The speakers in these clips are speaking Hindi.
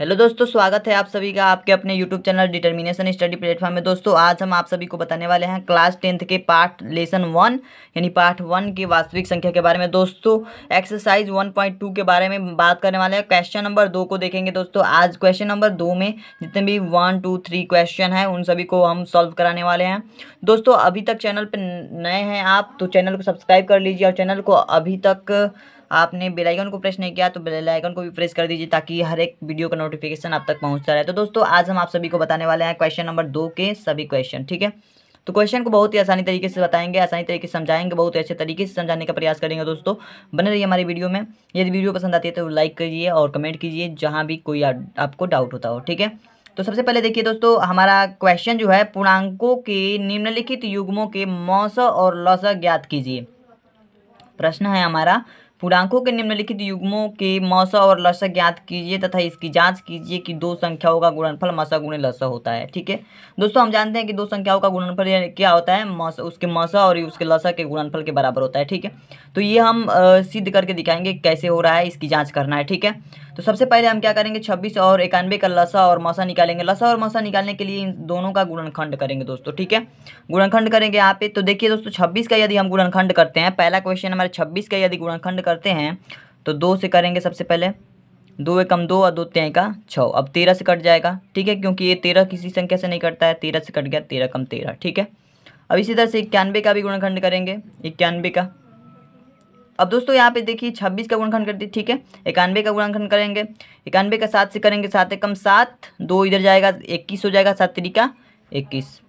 हेलो दोस्तों स्वागत है आप सभी का आपके अपने YouTube channel determination study platform में दोस्तों आज हम आप सभी को बताने वाले हैं क्लास टेंथ के पार्ट लेसन वन यानी पार्ट वन की वास्तविक संख्या के बारे में दोस्तों एक्सरसाइज वन पॉइंट टू के बारे में बात करने वाले हैं क्वेश्चन नंबर दो को देखेंगे दोस्तों आज क्वेश्चन नंबर दो में जितने भी वन टू थ्री क्वेश्चन हैं उन सभी को हम सॉल्व कराने वाले हैं दोस्तों अभी तक चैनल पर नए हैं आप तो चैनल को सब्सक्राइब कर लीजिए और चैनल को अभी तक आपने बेल आइकन को प्रेस नहीं किया तो बेल आइकन को भी प्रेस कर दीजिए ताकि हर एक वीडियो का नोटिफिकेशन आप तक पहुँचता रहे तो दोस्तों आज हम आप सभी को बताने वाले हैं क्वेश्चन नंबर दो के सभी क्वेश्चन ठीक है तो क्वेश्चन को बहुत ही आसानी तरीके से बताएंगे आसानी तरीके से समझाएंगे बहुत अच्छे तरीके से समझाने का प्रयास करेंगे दोस्तों बने रहिए हमारी वीडियो में यदि वीडियो पसंद आती है तो लाइक करिए और कमेंट कीजिए जहाँ भी कोई आपको डाउट होता हो ठीक है तो सबसे पहले देखिए दोस्तों हमारा क्वेश्चन जो है पूर्णांकों के निम्नलिखित युग्मों के मौस और लौस ज्ञात कीजिए प्रश्न है हमारा पूर्णांकों के निम्नलिखित युग्मों के मौसा और लसा ज्ञात कीजिए तथा इसकी जांच कीजिए कि दो संख्याओं का गुणनफल मसा गुणे लसा होता है ठीक है दोस्तों हम जानते हैं कि दो संख्याओं का गुणनफल क्या होता है मौसा उसके मौसा और उसके लसा के गुणनफल के बराबर होता है ठीक है तो ये हम सिद्ध करके दिखाएंगे कैसे हो रहा है इसकी जाँच करना है ठीक है तो सबसे पहले हम क्या करेंगे छब्बीस और इक्यानवे का लसा और मौसा निकालेंगे लसा और मौसा निकालने के लिए इन दोनों का गुणनखंड करेंगे दोस्तों ठीक है गुणनखंड करेंगे यहाँ पे तो देखिए दोस्तों छब्बीस का यदि हम गुणनखंड करते हैं पहला क्वेश्चन हमारे छब्बीस का यदि गुणनखंड कर करते हैं तो दो से करेंगे सबसे पहले दो एकम दो और दो त्याई का छः अब तेरह से कट जाएगा ठीक है क्योंकि ये तेरह किसी संख्या से नहीं कटता है तेरह से कट गया तेरह कम तेरह ठीक है अब इसी तरह से इक्यानवे का भी गुणखंड करेंगे इक्यानवे का अब दोस्तों यहाँ पे देखिए छब्बीस का गुणखंड दी ठीक है इक्यानवे का गुणखंड करेंगे इक्यानवे का सात से करेंगे सात एकम सात दो इधर जाएगा इक्कीस हो जाएगा सात तरीका इक्कीस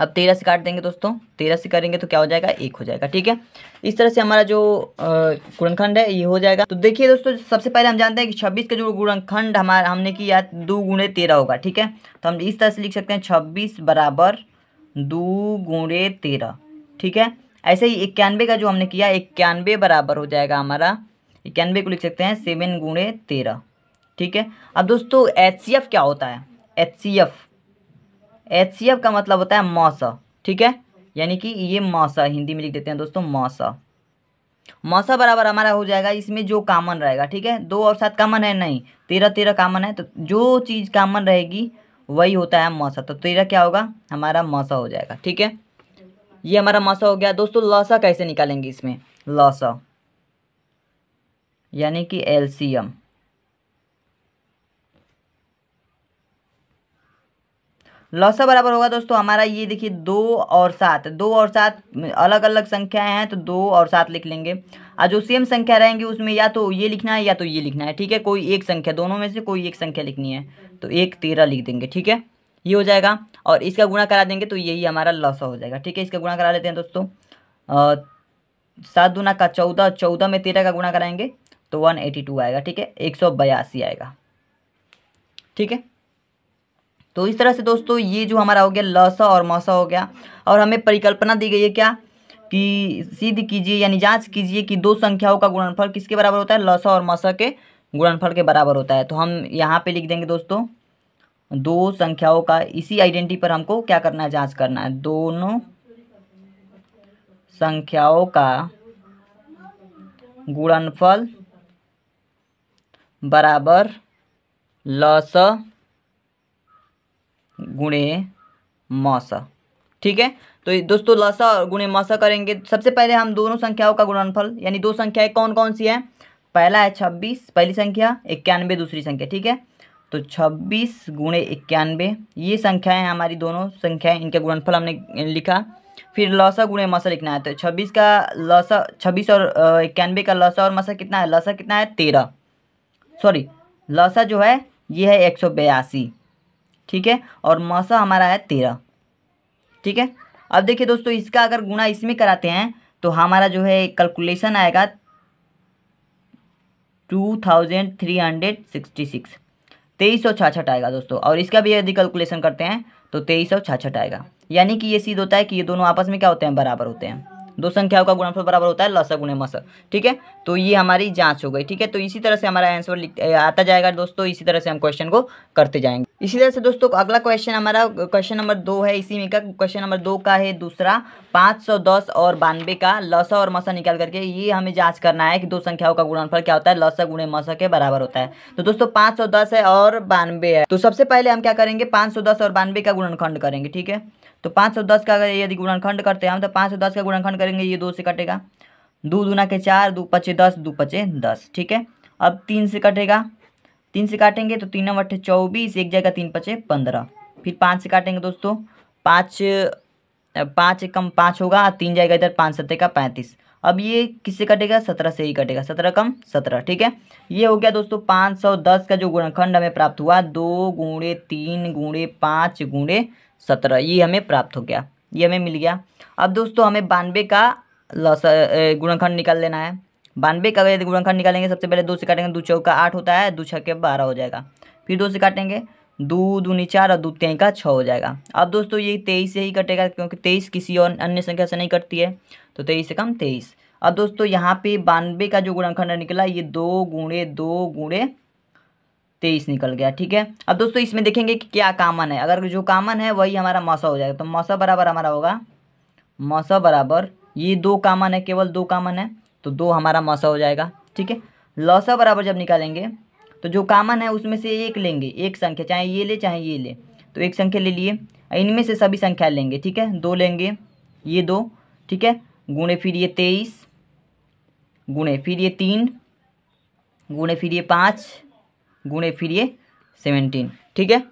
अब तेरह से काट देंगे दोस्तों तेरह से करेंगे तो क्या हो जाएगा एक हो जाएगा ठीक है इस तरह से हमारा जो गुणनखंड है ये हो जाएगा तो देखिए दोस्तों सबसे पहले हम जानते हैं कि छब्बीस का जो गुणनखंड हमारा हमने किया दो गुणे तेरह होगा ठीक है तो हम इस तरह से लिख सकते हैं छब्बीस बराबर दो गुणे तेरह ठीक है ऐसे ही इक्यानवे का जो हमने किया इक्यानवे बराबर हो जाएगा हमारा इक्यानवे को लिख सकते हैं सेवन गुणे तेरह ठीक है अब दोस्तों एच क्या होता है एच एच का मतलब होता है मौसा ठीक है यानी कि ये मौसा हिंदी में लिख देते हैं दोस्तों मौसा मौसा बराबर हमारा हो जाएगा इसमें जो कामन रहेगा ठीक है दो और सात कामन है नहीं तेरह तेरह कामन है तो जो चीज़ कामन रहेगी वही होता है मौसा तो तेरह क्या होगा हमारा मौसा हो जाएगा ठीक है ये हमारा मौसा हो गया दोस्तों लौसा कैसे निकालेंगे इसमें लौसा यानी कि एलसीएम लॉस बराबर होगा दोस्तों हमारा ये देखिए दो और सात दो और सात अलग अलग संख्याएं हैं तो दो और सात लिख लेंगे और जो सेम संख्या रहेंगी उसमें या तो ये लिखना है या तो ये लिखना है ठीक है कोई एक संख्या दोनों में से कोई एक संख्या लिखनी है तो एक तेरह लिख देंगे ठीक है ये हो जाएगा और इसका गुणा करा देंगे तो यही हमारा लॉस हो जाएगा ठीक है इसका गुणा करा लेते हैं दोस्तों सात गुना का चौदह चौदह में तेरह का गुणा कराएंगे तो वन एटी टू आएगा ठीक है एक सौ बयासी आएगा ठीक है तो इस तरह से दोस्तों ये जो हमारा हो गया लस और मसा हो गया और हमें परिकल्पना दी गई है क्या कि सिद्ध कीजिए यानी जांच कीजिए कि दो संख्याओं का गुणनफल किसके बराबर होता है लस और मसा के गुणनफल के बराबर होता है तो हम यहाँ पे लिख देंगे दोस्तों दो संख्याओं का इसी आइडेंटिटी पर हमको क्या करना है जांच करना है दोनों संख्याओं का गुणनफल बराबर लस गुणे मासा ठीक है तो दोस्तों लसा और गुणे मासा करेंगे सबसे पहले हम दोनों संख्याओं का गुणनफल यानी दो संख्याएं कौन कौन सी हैं पहला है छब्बीस पहली संख्या इक्यानवे दूसरी संख्या ठीक है तो छब्बीस गुणे इक्यानवे ये संख्याएं हमारी दोनों संख्याएं इनका गुणनफल हमने लिखा फिर लसा गुणे मसा लिखना है तो छब्बीस का लसा छब्बीस और इक्यानवे का लसा और मसा कितना है लसा कितना है तेरह सॉरी लसा जो है ये है एक सौ बयासी ठीक है और मसा हमारा है तेरह ठीक है अब देखिए दोस्तों इसका अगर गुणा इसमें कराते हैं तो हमारा जो है कैलकुलेशन आएगा two thousand three hundred sixty six तेईस सौ छाछठ आएगा दोस्तों और इसका भी यदि कैलकुलेशन करते हैं तो तेईस सौ छाछठ आएगा यानी कि ये सीध होता है कि ये दोनों आपस में क्या होते हैं बराबर होते हैं दो संख्याओं का गुणनफल बराबर होता है लसक गुणे मसक ठीक है तो ये हमारी जांच हो गई ठीक है तो इसी तरह से हमारा आंसर आता जाएगा दोस्तों इसी तरह से हम क्वेश्चन को करते जाएंगे इसी तरह से दोस्तों अगला क्वेश्चन हमारा क्वेश्चन नंबर दो है इसी में का क्वेश्चन नंबर दो का है दूसरा पाँच सौ दस और बानवे का लसा और मसा निकाल करके ये हमें जांच करना है कि दो संख्याओं का गुणनफल क्या होता है लसा गुणे मसा के बराबर होता है तो दोस्तों पाँच सौ दस है और बानवे है तो सबसे पहले हम क्या करेंगे पाँच सौ दस और बानवे का गुणनखंड करेंगे ठीक है तो पाँच सौ दस का अगर यदि गुणनखंड करते हैं हम तो पाँच सौ दस का गुणनखंड करेंगे ये दो से कटेगा दो दूना के चार दो पचे दस दो पचे दस ठीक है अब तीन से कटेगा तीन से काटेंगे तो तीन अट्ठे चौबीस एक जाएगा तीन पचे पंद्रह फिर पाँच से काटेंगे दोस्तों पाँच पाँच कम पाँच होगा तीन जाएगा इधर पाँच सत्तर का पैंतीस अब ये किससे कटेगा सत्रह से ही कटेगा सत्रह कम सत्रह ठीक है ये हो गया दोस्तों पाँच सौ दस का जो गुणखंड हमें प्राप्त हुआ दो गुणे तीन गुणे पाँच गुणे सत्रह ये हमें प्राप्त हो गया ये हमें मिल गया अब दोस्तों हमें बानवे का लस गुणखंड निकाल लेना है बानवे का यदि गुणखंड निकालेंगे सबसे पहले दो से काटेंगे दो का आठ होता है दो छः के बारह हो जाएगा फिर दो से काटेंगे दो दूनी चार और दो तेई का छः हो जाएगा अब दोस्तों ये तेईस से ही कटेगा क्योंकि तेईस किसी और अन्य संख्या से नहीं कटती है तो तेईस से कम तेईस अब दोस्तों यहाँ पे बानवे का जो गुणखंड निकला ये दो गुणे दो गुणे तेईस निकल गया ठीक है अब दोस्तों इसमें देखेंगे कि क्या कामन है अगर जो कामन है वही हमारा मौसा हो जाएगा तो मौसा बराबर हमारा होगा मौसा बराबर ये दो कामन है केवल दो कामन है तो दो हमारा मौसा हो जाएगा ठीक है लौसा बराबर जब निकालेंगे तो जो कामन है उसमें से एक लेंगे एक संख्या चाहे ये ले चाहे ये ले तो एक संख्या ले लिए इनमें से सभी संख्या लेंगे ठीक है दो लेंगे ये दो ठीक है गुणे फिर ये तेईस गुणे फिर ये तीन गुणे फिर ये पाँच गुणे फिर ये सेवनटीन ठीक है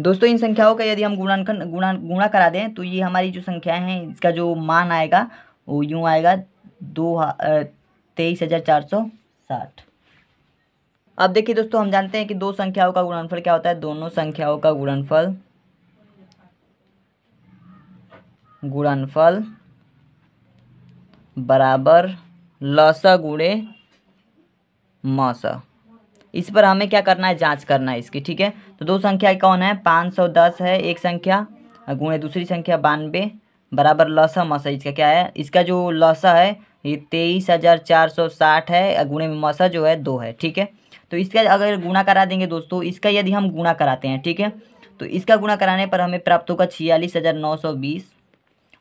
दोस्तों इन संख्याओं का यदि हम गुणांकन गुणा गुणा करा दें तो ये हमारी जो संख्याएं हैं इसका जो मान आएगा वो यूँ आएगा दो तेईस हज़ार चार सौ साठ अब देखिए दोस्तों हम जानते हैं कि दो संख्याओं का गुणनफल क्या होता है दोनों संख्याओं का गुणनफल गुणनफल बराबर लसा गुणे मस इस पर हमें क्या करना है जांच करना है इसकी ठीक है तो दो संख्या कौन है पाँच सौ दस है एक संख्या गुणे दूसरी संख्या बानवे बराबर लसा मसा इसका क्या है इसका जो लसा है ये तेईस हज़ार चार सौ साठ है गुणे में मसा जो है दो है ठीक है तो इसका अगर गुणा करा देंगे दोस्तों इसका यदि हम गुणा कराते हैं ठीक है तो इसका गुणा कराने पर हमें प्राप्त होगा छियालीस हज़ार नौ सौ बीस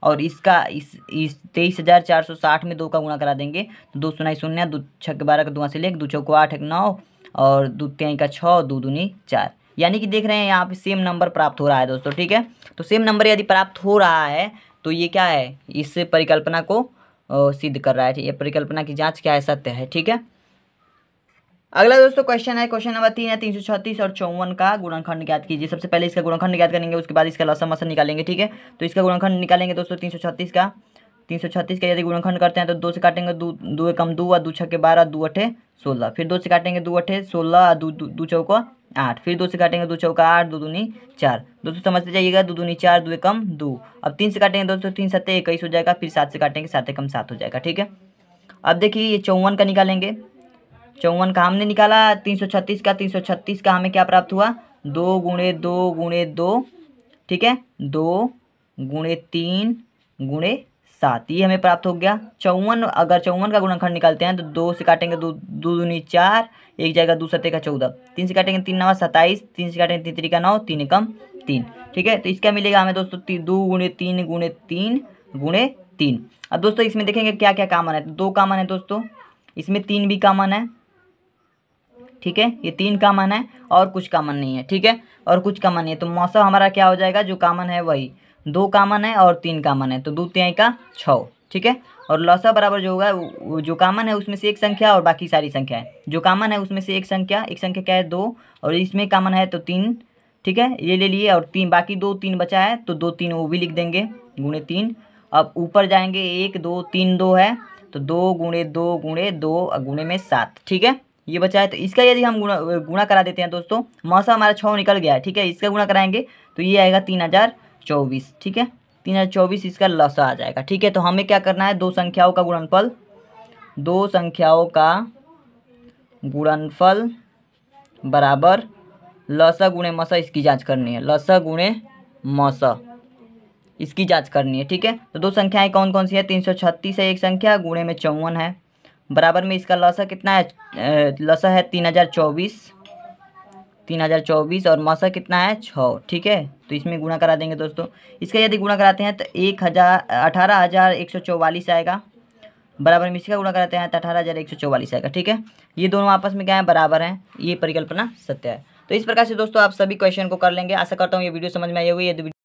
और इसका इस इस तेईस हज़ार चार सौ साठ में दो का गुणा करा देंगे तो दो सुनाई शून्य दो छः बारह का दुआ से लेकर दो चौको आठ एक नौ और दो तीन का छः दो दूनी चार यानी कि देख रहे हैं यहाँ पे सेम नंबर प्राप्त हो रहा है दोस्तों ठीक है तो सेम नंबर यदि प्राप्त हो रहा है तो ये क्या है इस परिकल्पना को सिद्ध कर रहा है ये परिकल्पना की जाँच क्या है सत्य है ठीक है अगला दोस्तों क्वेश्चन है क्वेश्चन नंबर तीन है तीन सौ छत्तीस और चौवन का गुणनखंड ज्ञात कीजिए सबसे पहले इसका गुणनखंड ज्ञात करेंगे उसके बाद इसका लसम मसन निकालेंगे ठीक है तो इसका गुणनखंड निकालेंगे दोस्तों तीन सौ छत्तीस का तीन सौ छत्तीस का यदि गुणनखंड करते हैं तो दो से काटेंगे दो दो कम दो और दो के बारह दो अठे सोलह फिर दो से काटेंगे दो अठे सोलह दो दो चौका आठ फिर दो से काटेंगे दो चौका आठ दो दूनी चार दोस्तों समझते जाइएगा दो दूनी चार दो कम दो अब तीन से काटेंगे दोस्तों तीन सत्ते इक्कीस हो जाएगा फिर सात से काटेंगे सात एकम सात हो जाएगा ठीक है अब देखिए ये चौवन का निकालेंगे चौवन का हमने निकाला तीन सौ छत्तीस का तीन सौ छत्तीस का हमें क्या प्राप्त हुआ दो गुणे दो गुणे दो ठीक है दो गुणे तीन गुणे सात ये हमें प्राप्त हो गया चौवन अगर चौवन का गुणनखंड निकालते हैं तो दो से काटेंगे दो दो दूनी चार एक जाएगा दो सत्य का चौदह तीन से काटेंगे तीन नवा सत्ताईस तीन से काटेंगे तीन तरीका नौ तीन एकम तीन ठीक है तो इसका मिलेगा हमें दोस्तों दो गुणे तीन गुणे तीन गुणे तीन अब दोस्तों इसमें देखेंगे क्या क्या कामन है तो दो कामन है दोस्तों इसमें तीन भी कामन है ठीक है ये तीन कामन है और कुछ कामन नहीं है ठीक है और कुछ कामन नहीं है तो मौसम हमारा क्या हो जाएगा जो कामन है वही दो कामन है और तीन कामन है तो दो त्याई का छः ठीक है और लौसा बराबर जो होगा जो कामन है उसमें से एक संख्या और बाकी सारी संख्या है जो कामन है उसमें से एक संख्या एक संख्या क्या है दो और इसमें कामन है तो तीन ठीक है ये ले लिए और तीन बाकी दो तीन बचा है तो दो तीन वो भी लिख देंगे गुणे तीन अब ऊपर जाएंगे एक दो तीन दो है तो दो गुणे दो गुणे दो गुणे में सात ठीक है ये बचा है तो इसका यदि हम गुणा गुणा करा देते हैं दोस्तों मौसम हमारा छः निकल गया है ठीक है इसका गुणा कराएंगे तो ये आएगा तीन हज़ार चौबीस ठीक है तीन हज़ार चौबीस इसका लसा आ जाएगा ठीक है तो हमें क्या करना है दो संख्याओं का गुणनफल दो संख्याओं का गुणनफल बराबर लसा गुणे मसा इसकी जांच करनी है लसा गुणे मसा इसकी जांच करनी है ठीक है तो दो संख्याएं कौन कौन सी है तीन सौ छत्तीस है एक संख्या गुणे में चौवन है बराबर में इसका लसा कितना है लसा है तीन हज़ार चौबीस तीन हज़ार चौबीस और मौसा कितना है छः ठीक है तो इसमें गुणा करा देंगे दोस्तों इसका यदि गुणा कराते हैं तो एक हज़ार अठारह हज़ार एक सौ चौवालीस आएगा बराबर में इसका गुणा कराते हैं तो अठारह हज़ार एक सौ चौवालीस आएगा ठीक है ये दोनों आपस में क्या है बराबर हैं ये परिकल्पना सत्य है तो इस प्रकार से दोस्तों आप सभी क्वेश्चन को कर लेंगे आशा करता हूँ ये वीडियो समझ में आई होगी यदि